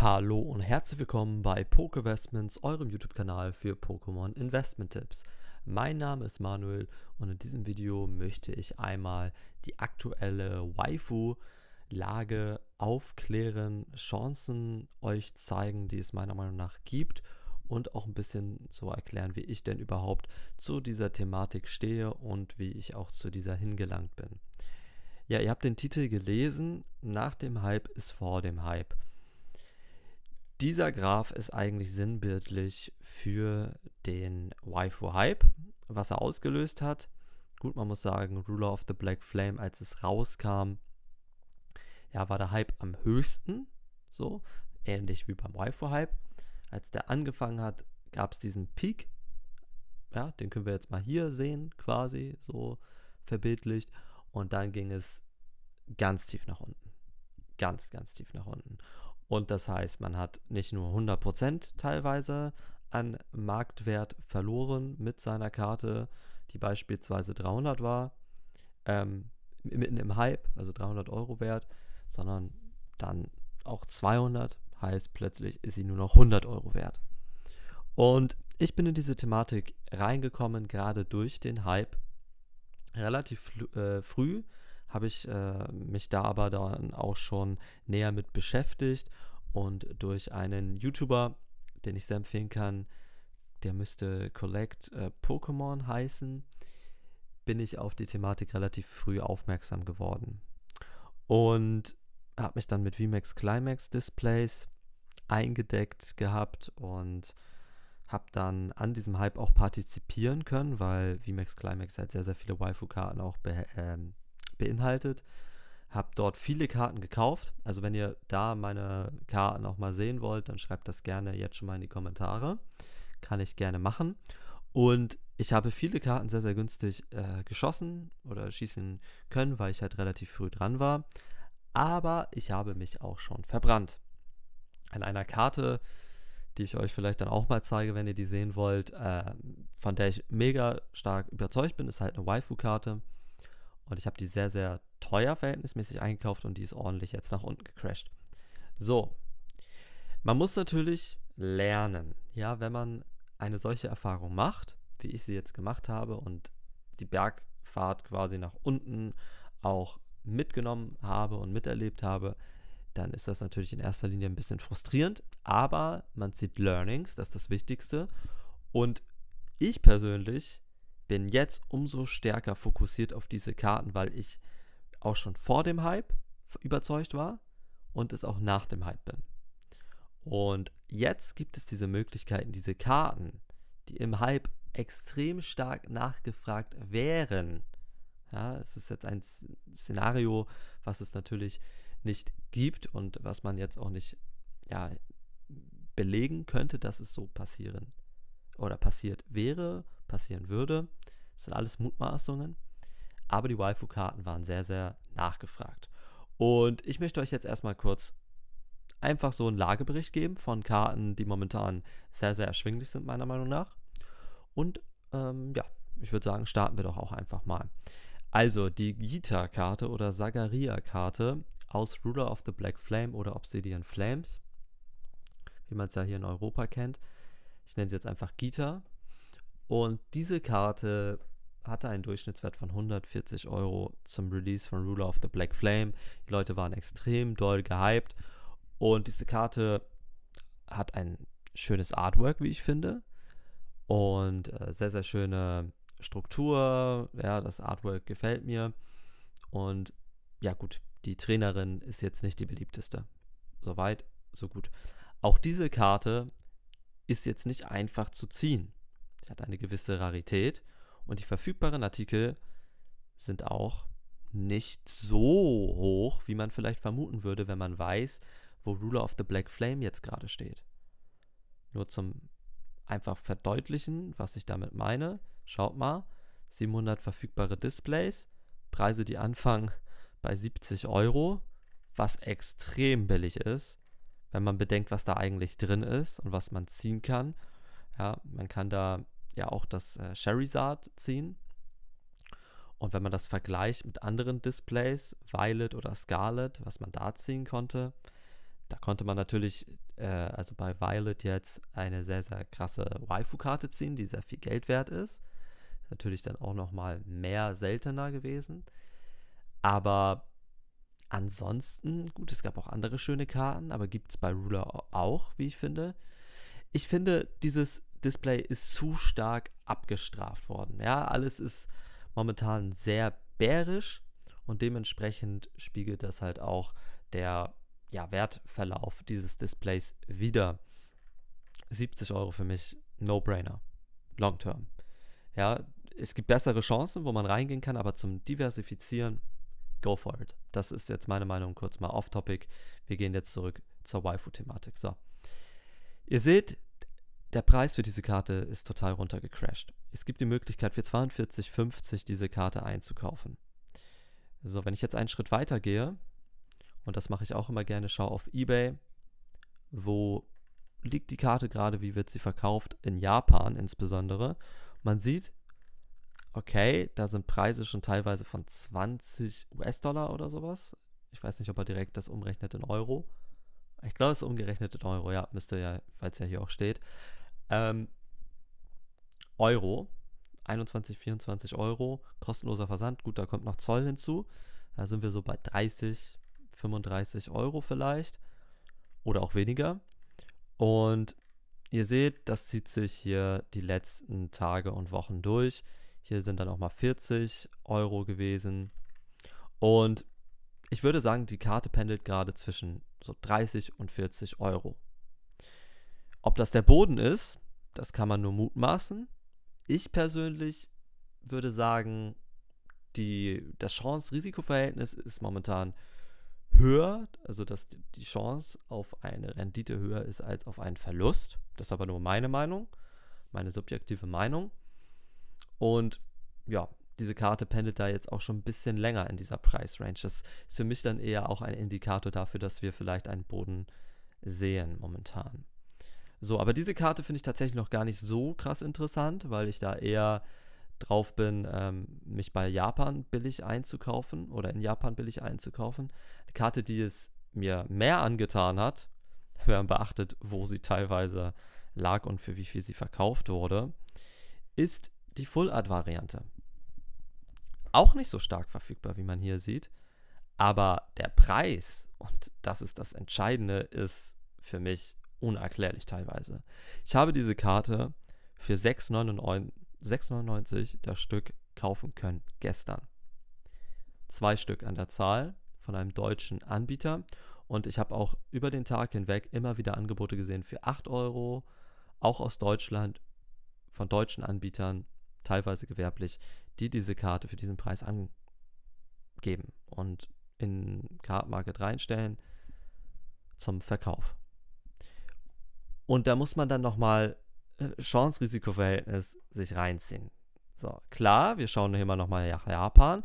Hallo und herzlich willkommen bei Pokevestments, eurem YouTube-Kanal für Pokémon Investment Tipps. Mein Name ist Manuel und in diesem Video möchte ich einmal die aktuelle Waifu-Lage aufklären, Chancen euch zeigen, die es meiner Meinung nach gibt und auch ein bisschen so erklären, wie ich denn überhaupt zu dieser Thematik stehe und wie ich auch zu dieser hingelangt bin. Ja, ihr habt den Titel gelesen, nach dem Hype ist vor dem Hype. Dieser Graph ist eigentlich sinnbildlich für den Waifu-Hype, was er ausgelöst hat. Gut, man muss sagen, Ruler of the Black Flame, als es rauskam, ja, war der Hype am höchsten, so ähnlich wie beim Waifu-Hype. Als der angefangen hat, gab es diesen Peak, ja, den können wir jetzt mal hier sehen, quasi so verbildlicht. Und dann ging es ganz tief nach unten. Ganz, ganz tief nach unten. Und das heißt, man hat nicht nur 100% teilweise an Marktwert verloren mit seiner Karte, die beispielsweise 300 war, ähm, mitten im Hype, also 300 Euro wert, sondern dann auch 200, heißt plötzlich ist sie nur noch 100 Euro wert. Und ich bin in diese Thematik reingekommen, gerade durch den Hype, relativ äh, früh, habe ich äh, mich da aber dann auch schon näher mit beschäftigt und durch einen YouTuber, den ich sehr empfehlen kann, der müsste Collect äh, Pokémon heißen, bin ich auf die Thematik relativ früh aufmerksam geworden. Und habe mich dann mit VMAX Climax Displays eingedeckt gehabt und habe dann an diesem Hype auch partizipieren können, weil VMAX Climax halt sehr, sehr viele Waifu-Karten auch ähm, beinhaltet. Habe dort viele Karten gekauft. Also wenn ihr da meine Karten auch mal sehen wollt, dann schreibt das gerne jetzt schon mal in die Kommentare. Kann ich gerne machen. Und ich habe viele Karten sehr, sehr günstig äh, geschossen oder schießen können, weil ich halt relativ früh dran war. Aber ich habe mich auch schon verbrannt. An einer Karte, die ich euch vielleicht dann auch mal zeige, wenn ihr die sehen wollt, äh, von der ich mega stark überzeugt bin, ist halt eine Waifu-Karte. Und ich habe die sehr, sehr teuer verhältnismäßig eingekauft und die ist ordentlich jetzt nach unten gecrashed. So, man muss natürlich lernen. Ja, wenn man eine solche Erfahrung macht, wie ich sie jetzt gemacht habe und die Bergfahrt quasi nach unten auch mitgenommen habe und miterlebt habe, dann ist das natürlich in erster Linie ein bisschen frustrierend, aber man zieht Learnings, das ist das Wichtigste. Und ich persönlich bin jetzt umso stärker fokussiert auf diese Karten, weil ich auch schon vor dem Hype überzeugt war und es auch nach dem Hype bin. Und jetzt gibt es diese Möglichkeiten, diese Karten, die im Hype extrem stark nachgefragt wären. Ja, es ist jetzt ein Szenario, was es natürlich nicht gibt und was man jetzt auch nicht ja, belegen könnte, dass es so passieren oder passiert wäre passieren würde. Das sind alles Mutmaßungen. Aber die Waifu-Karten waren sehr, sehr nachgefragt. Und ich möchte euch jetzt erstmal kurz einfach so einen Lagebericht geben von Karten, die momentan sehr, sehr erschwinglich sind, meiner Meinung nach. Und ähm, ja, ich würde sagen, starten wir doch auch einfach mal. Also die Gita-Karte oder zagaria karte aus Ruler of the Black Flame oder Obsidian Flames, wie man es ja hier in Europa kennt. Ich nenne sie jetzt einfach Gita. Und diese Karte hatte einen Durchschnittswert von 140 Euro zum Release von Ruler of the Black Flame. Die Leute waren extrem doll gehypt. Und diese Karte hat ein schönes Artwork, wie ich finde. Und äh, sehr, sehr schöne Struktur. Ja, das Artwork gefällt mir. Und ja, gut, die Trainerin ist jetzt nicht die beliebteste. Soweit, so gut. Auch diese Karte ist jetzt nicht einfach zu ziehen hat eine gewisse Rarität und die verfügbaren Artikel sind auch nicht so hoch, wie man vielleicht vermuten würde, wenn man weiß, wo Ruler of the Black Flame jetzt gerade steht. Nur zum einfach verdeutlichen, was ich damit meine. Schaut mal, 700 verfügbare Displays, Preise, die anfangen bei 70 Euro, was extrem billig ist, wenn man bedenkt, was da eigentlich drin ist und was man ziehen kann. Ja, man kann da ja auch das äh, Sherizard ziehen. Und wenn man das vergleicht mit anderen Displays, Violet oder Scarlet, was man da ziehen konnte, da konnte man natürlich, äh, also bei Violet jetzt, eine sehr, sehr krasse Waifu-Karte ziehen, die sehr viel Geld wert ist. Natürlich dann auch nochmal mehr seltener gewesen. Aber ansonsten, gut, es gab auch andere schöne Karten, aber gibt es bei Ruler auch, wie ich finde. Ich finde, dieses Display ist zu stark abgestraft worden. Ja, alles ist momentan sehr bärisch und dementsprechend spiegelt das halt auch der ja, Wertverlauf dieses Displays wieder. 70 Euro für mich, No-Brainer, Long-Term. Ja, es gibt bessere Chancen, wo man reingehen kann, aber zum Diversifizieren, go for it. Das ist jetzt meine Meinung kurz mal off-topic. Wir gehen jetzt zurück zur Waifu-Thematik. So. Ihr seht, der Preis für diese Karte ist total runtergecrashed. Es gibt die Möglichkeit für 42,50 diese Karte einzukaufen. So, wenn ich jetzt einen Schritt weiter gehe, und das mache ich auch immer gerne, schaue auf eBay, wo liegt die Karte gerade, wie wird sie verkauft, in Japan insbesondere. Man sieht, okay, da sind Preise schon teilweise von 20 US-Dollar oder sowas. Ich weiß nicht, ob er direkt das umrechnet in Euro. Ich glaube, es ist umgerechnet in Euro, ja, müsste ja, weil es ja hier auch steht. Ähm, Euro, 21, 24 Euro, kostenloser Versand. Gut, da kommt noch Zoll hinzu. Da sind wir so bei 30, 35 Euro vielleicht oder auch weniger. Und ihr seht, das zieht sich hier die letzten Tage und Wochen durch. Hier sind dann auch mal 40 Euro gewesen. Und ich würde sagen, die Karte pendelt gerade zwischen so 30 und 40 Euro. Ob das der Boden ist, das kann man nur mutmaßen. Ich persönlich würde sagen, die, das Chance-Risiko-Verhältnis ist momentan höher, also dass die Chance auf eine Rendite höher ist als auf einen Verlust. Das ist aber nur meine Meinung, meine subjektive Meinung. Und ja, diese Karte pendelt da jetzt auch schon ein bisschen länger in dieser Preisrange. Das ist für mich dann eher auch ein Indikator dafür, dass wir vielleicht einen Boden sehen momentan. So, aber diese Karte finde ich tatsächlich noch gar nicht so krass interessant, weil ich da eher drauf bin, ähm, mich bei Japan billig einzukaufen oder in Japan billig einzukaufen. Die Karte, die es mir mehr angetan hat, wenn man beachtet, wo sie teilweise lag und für wie viel sie verkauft wurde, ist die Full Art Variante. Auch nicht so stark verfügbar, wie man hier sieht, aber der Preis, und das ist das Entscheidende, ist für mich unerklärlich teilweise. Ich habe diese Karte für 6,99 das Stück kaufen können gestern. Zwei Stück an der Zahl von einem deutschen Anbieter und ich habe auch über den Tag hinweg immer wieder Angebote gesehen für 8 Euro, auch aus Deutschland, von deutschen Anbietern, teilweise gewerblich, die diese Karte für diesen Preis angeben und in Card Market reinstellen zum Verkauf. Und da muss man dann nochmal äh, Chance-Risiko-Verhältnis sich reinziehen. So, klar, wir schauen hier mal nochmal nach Japan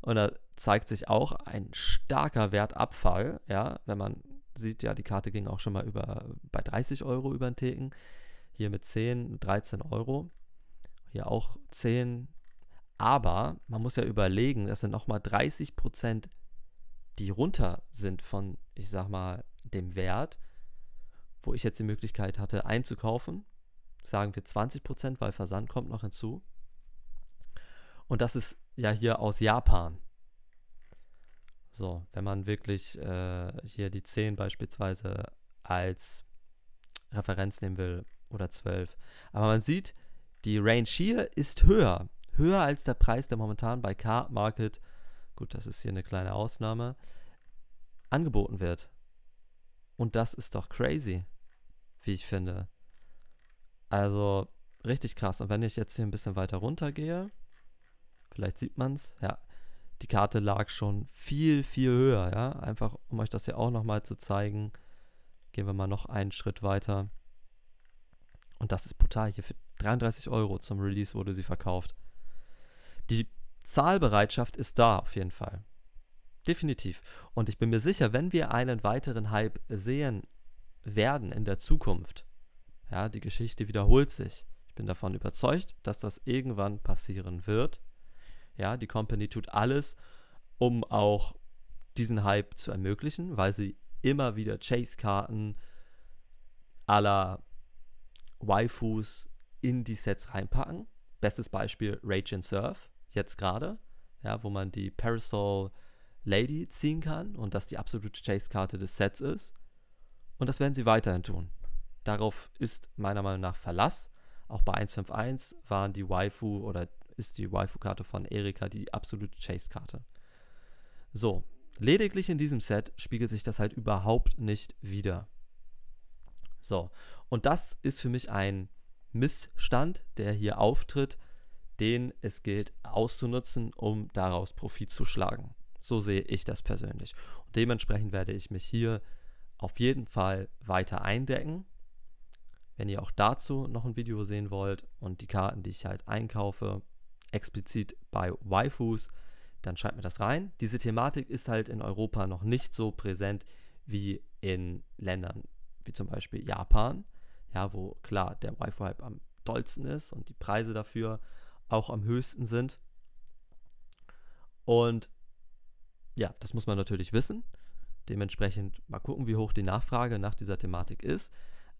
und da zeigt sich auch ein starker Wertabfall, ja, wenn man sieht, ja, die Karte ging auch schon mal über, bei 30 Euro über den Theken, hier mit 10, 13 Euro, hier auch 10, aber man muss ja überlegen, das sind nochmal 30 Prozent, die runter sind von, ich sag mal, dem Wert wo ich jetzt die Möglichkeit hatte, einzukaufen. Sagen wir 20%, weil Versand kommt noch hinzu. Und das ist ja hier aus Japan. So, wenn man wirklich äh, hier die 10 beispielsweise als Referenz nehmen will oder 12. Aber man sieht, die Range hier ist höher. Höher als der Preis, der momentan bei Car Market, gut, das ist hier eine kleine Ausnahme, angeboten wird. Und das ist doch crazy wie ich finde. Also richtig krass. Und wenn ich jetzt hier ein bisschen weiter runter gehe, vielleicht sieht man es, ja, die Karte lag schon viel, viel höher, ja. Einfach, um euch das hier auch nochmal zu zeigen, gehen wir mal noch einen Schritt weiter. Und das ist brutal. Hier für 33 Euro zum Release wurde sie verkauft. Die Zahlbereitschaft ist da auf jeden Fall. Definitiv. Und ich bin mir sicher, wenn wir einen weiteren Hype sehen werden in der Zukunft. Ja, die Geschichte wiederholt sich. Ich bin davon überzeugt, dass das irgendwann passieren wird. Ja, die Company tut alles, um auch diesen Hype zu ermöglichen, weil sie immer wieder Chase-Karten aller Waifus in die Sets reinpacken. Bestes Beispiel Rage and Surf, jetzt gerade, ja, wo man die Parasol Lady ziehen kann und das die absolute Chase-Karte des Sets ist. Und das werden sie weiterhin tun. Darauf ist meiner Meinung nach Verlass. Auch bei 151 waren die Waifu oder ist die Waifu-Karte von Erika die absolute Chase-Karte. So, lediglich in diesem Set spiegelt sich das halt überhaupt nicht wieder. So, und das ist für mich ein Missstand, der hier auftritt, den es gilt auszunutzen, um daraus Profit zu schlagen. So sehe ich das persönlich. Und dementsprechend werde ich mich hier auf jeden Fall weiter eindecken. Wenn ihr auch dazu noch ein Video sehen wollt und die Karten, die ich halt einkaufe, explizit bei Waifus, dann schreibt mir das rein. Diese Thematik ist halt in Europa noch nicht so präsent wie in Ländern wie zum Beispiel Japan, ja, wo klar der Waifu-Hype am dollsten ist und die Preise dafür auch am höchsten sind. Und ja, das muss man natürlich wissen. Dementsprechend mal gucken, wie hoch die Nachfrage nach dieser Thematik ist.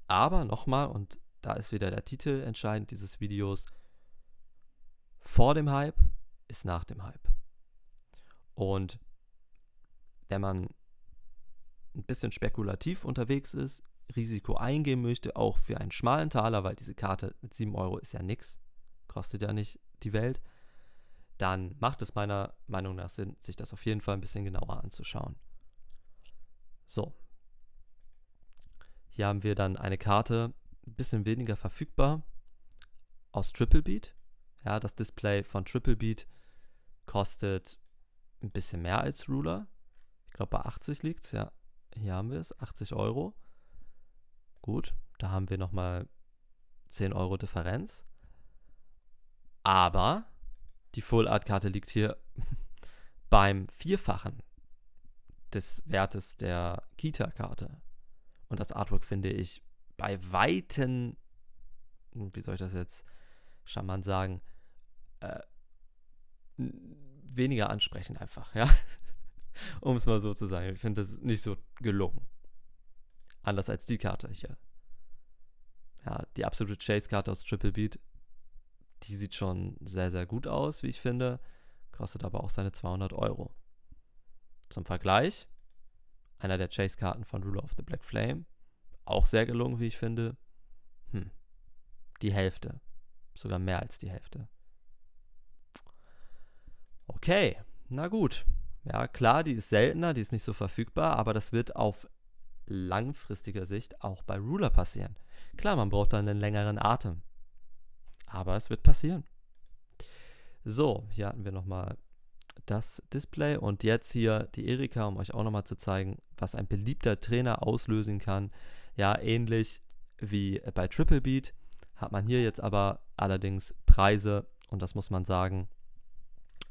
Aber nochmal, und da ist wieder der Titel entscheidend dieses Videos, vor dem Hype ist nach dem Hype. Und wenn man ein bisschen spekulativ unterwegs ist, Risiko eingehen möchte, auch für einen schmalen Taler, weil diese Karte mit 7 Euro ist ja nichts, kostet ja nicht die Welt, dann macht es meiner Meinung nach Sinn, sich das auf jeden Fall ein bisschen genauer anzuschauen. So. Hier haben wir dann eine Karte, ein bisschen weniger verfügbar, aus Triple Beat. Ja, das Display von Triple Beat kostet ein bisschen mehr als Ruler. Ich glaube, bei 80 liegt es. Ja, hier haben wir es, 80 Euro. Gut, da haben wir nochmal 10 Euro Differenz. Aber die Full Art Karte liegt hier beim Vierfachen des Wertes der Kita-Karte. Und das Artwork finde ich bei Weitem, hm, wie soll ich das jetzt charmant sagen, äh, weniger ansprechend einfach, ja. um es mal so zu sagen. Ich finde das nicht so gelungen. Anders als die Karte hier. Ja, die absolute Chase-Karte aus Triple Beat, die sieht schon sehr, sehr gut aus, wie ich finde. Kostet aber auch seine 200 Euro. Zum Vergleich, einer der Chase-Karten von Ruler of the Black Flame, auch sehr gelungen, wie ich finde. Hm, die Hälfte, sogar mehr als die Hälfte. Okay, na gut. Ja, klar, die ist seltener, die ist nicht so verfügbar, aber das wird auf langfristiger Sicht auch bei Ruler passieren. Klar, man braucht dann einen längeren Atem. Aber es wird passieren. So, hier hatten wir nochmal das Display. Und jetzt hier die Erika, um euch auch nochmal zu zeigen, was ein beliebter Trainer auslösen kann. Ja, ähnlich wie bei Triple Beat hat man hier jetzt aber allerdings Preise, und das muss man sagen,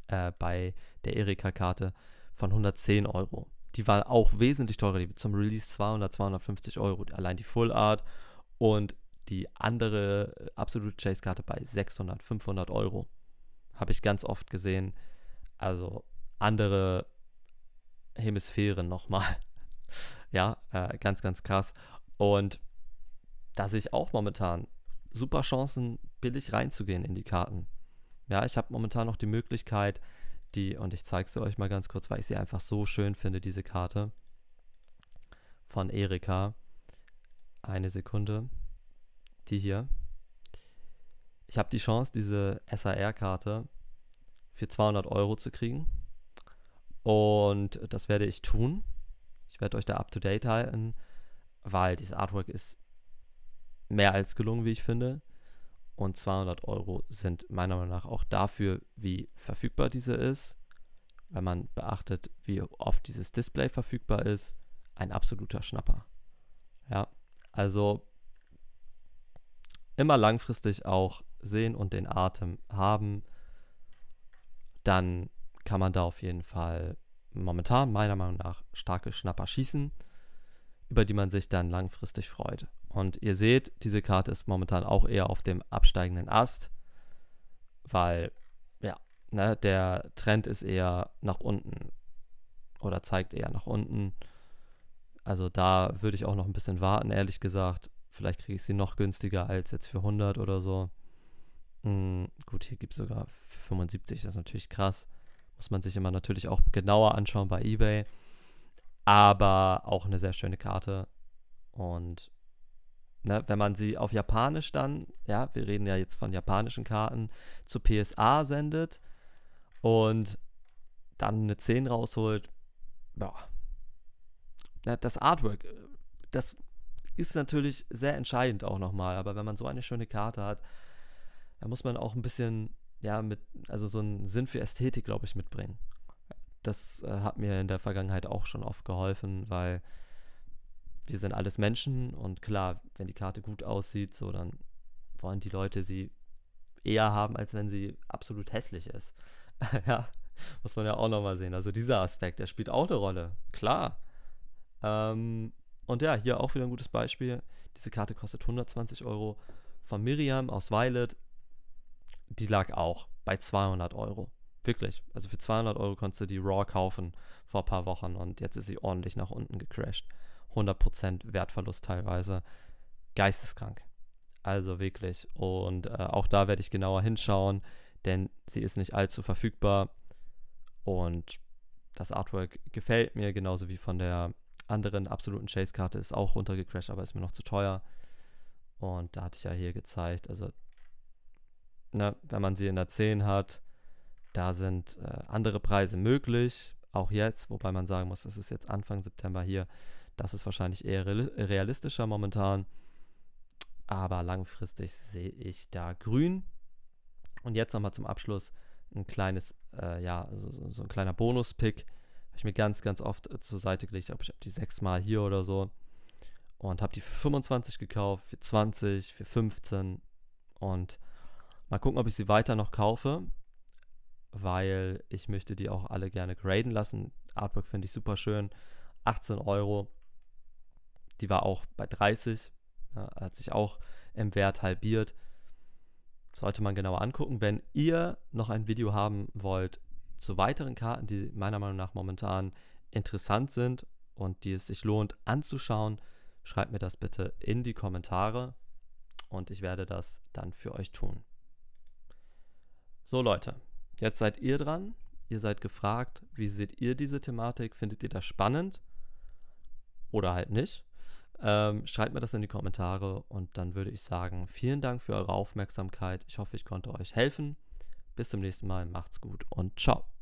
äh, bei der Erika-Karte von 110 Euro. Die war auch wesentlich teurer, die zum Release 200, 250 Euro, allein die Full Art und die andere äh, Absolute Chase-Karte bei 600, 500 Euro. Habe ich ganz oft gesehen, also andere Hemisphären nochmal. ja, äh, ganz, ganz krass. Und da sehe ich auch momentan super Chancen, billig reinzugehen in die Karten. Ja, ich habe momentan noch die Möglichkeit, die, und ich zeige sie euch mal ganz kurz, weil ich sie einfach so schön finde, diese Karte von Erika. Eine Sekunde. Die hier. Ich habe die Chance, diese SAR-Karte für 200 Euro zu kriegen. Und das werde ich tun. Ich werde euch da up to date halten, weil dieses Artwork ist mehr als gelungen, wie ich finde. Und 200 Euro sind meiner Meinung nach auch dafür, wie verfügbar diese ist. Wenn man beachtet, wie oft dieses Display verfügbar ist, ein absoluter Schnapper. Ja, also immer langfristig auch sehen und den Atem haben dann kann man da auf jeden Fall momentan meiner Meinung nach starke Schnapper schießen, über die man sich dann langfristig freut. Und ihr seht, diese Karte ist momentan auch eher auf dem absteigenden Ast, weil ja, ne, der Trend ist eher nach unten oder zeigt eher nach unten. Also da würde ich auch noch ein bisschen warten, ehrlich gesagt. Vielleicht kriege ich sie noch günstiger als jetzt für 100 oder so. Mm, gut, hier gibt es sogar 75, das ist natürlich krass. Muss man sich immer natürlich auch genauer anschauen bei eBay. Aber auch eine sehr schöne Karte. Und ne, wenn man sie auf Japanisch dann, ja, wir reden ja jetzt von japanischen Karten, zu PSA sendet und dann eine 10 rausholt, ja. Ne, das Artwork, äh, das ist natürlich sehr entscheidend auch nochmal. Aber wenn man so eine schöne Karte hat, da muss man auch ein bisschen, ja, mit, also so einen Sinn für Ästhetik, glaube ich, mitbringen. Das äh, hat mir in der Vergangenheit auch schon oft geholfen, weil wir sind alles Menschen und klar, wenn die Karte gut aussieht, so dann wollen die Leute sie eher haben, als wenn sie absolut hässlich ist. ja, muss man ja auch nochmal sehen. Also dieser Aspekt, der spielt auch eine Rolle, klar. Ähm, und ja, hier auch wieder ein gutes Beispiel. Diese Karte kostet 120 Euro von Miriam aus Violet die lag auch bei 200 Euro. Wirklich. Also für 200 Euro konntest du die Raw kaufen vor ein paar Wochen und jetzt ist sie ordentlich nach unten gecrashed. 100% Wertverlust teilweise. Geisteskrank. Also wirklich. Und äh, auch da werde ich genauer hinschauen, denn sie ist nicht allzu verfügbar. Und das Artwork gefällt mir, genauso wie von der anderen absoluten Chase-Karte. Ist auch runtergecrashed, aber ist mir noch zu teuer. Und da hatte ich ja hier gezeigt, also ne, wenn man sie in der 10 hat, da sind äh, andere Preise möglich, auch jetzt, wobei man sagen muss, das ist jetzt Anfang September hier, das ist wahrscheinlich eher realistischer momentan, aber langfristig sehe ich da grün. Und jetzt nochmal zum Abschluss ein kleines, äh, ja, so, so, ein kleiner Bonus-Pick. Habe ich mir ganz, ganz oft äh, zur Seite gelegt. Ich ich habe die sechsmal hier oder so. Und habe die für 25 gekauft, für 20, für 15. Und Mal gucken, ob ich sie weiter noch kaufe, weil ich möchte die auch alle gerne graden lassen. Artwork finde ich super schön. 18 Euro. Die war auch bei 30. Ja, hat sich auch im Wert halbiert. Sollte man genauer angucken. Wenn ihr noch ein Video haben wollt zu weiteren Karten, die meiner Meinung nach momentan interessant sind und die es sich lohnt anzuschauen, schreibt mir das bitte in die Kommentare und ich werde das dann für euch tun. So Leute, jetzt seid ihr dran. Ihr seid gefragt, wie seht ihr diese Thematik? Findet ihr das spannend? Oder halt nicht? Ähm, schreibt mir das in die Kommentare und dann würde ich sagen, vielen Dank für eure Aufmerksamkeit. Ich hoffe, ich konnte euch helfen. Bis zum nächsten Mal, macht's gut und ciao.